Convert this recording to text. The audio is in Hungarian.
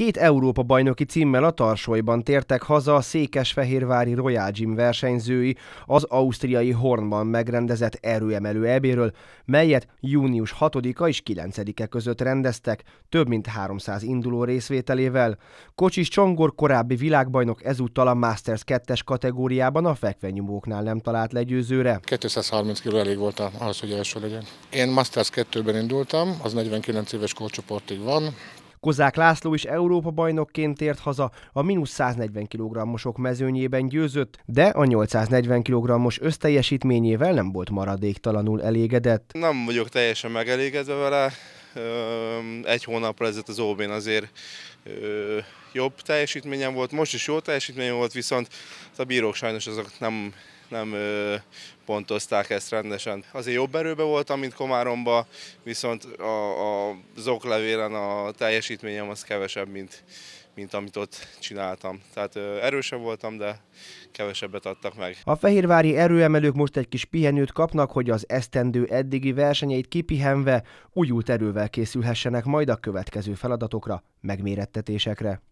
Két Európa bajnoki címmel a Tarsolyban tértek haza a székesfehérvári Royal Gym versenyzői az ausztriai Hornban megrendezett erőemelő ebéről, melyet június 6-a és 9-e között rendeztek, több mint 300 induló részvételével. Kocsis Csongor korábbi világbajnok ezúttal a Masters 2-es kategóriában a fekvenyomóknál nem talált legyőzőre. 230 kg elég volt ahhoz, hogy első legyen. Én Masters 2-ben indultam, az 49 éves korcsoportig van, Kozák László is Európa bajnokként tért haza, a mínusz 140 kg-osok mezőnyében győzött, de a 840 kg-os összteljesítményével nem volt maradéktalanul elégedett. Nem vagyok teljesen megelégedve vele, egy hónapra ezelőtt az OB-n azért jobb teljesítményem volt, most is jó teljesítményem volt, viszont a bírók sajnos azok nem, nem pontozták ezt rendesen. Azért jobb erőben voltam, mint Komáromba, viszont a, a zoklevélen a teljesítményem az kevesebb, mint, mint amit ott csináltam. Tehát erősebb voltam, de kevesebbet adtak meg. A fehérvári erőemelők most egy kis pihenőt kapnak, hogy az esztendő eddigi versenyeit kipihenve újult erővel készülhessenek majd a következő feladatokra, megmérettetésekre.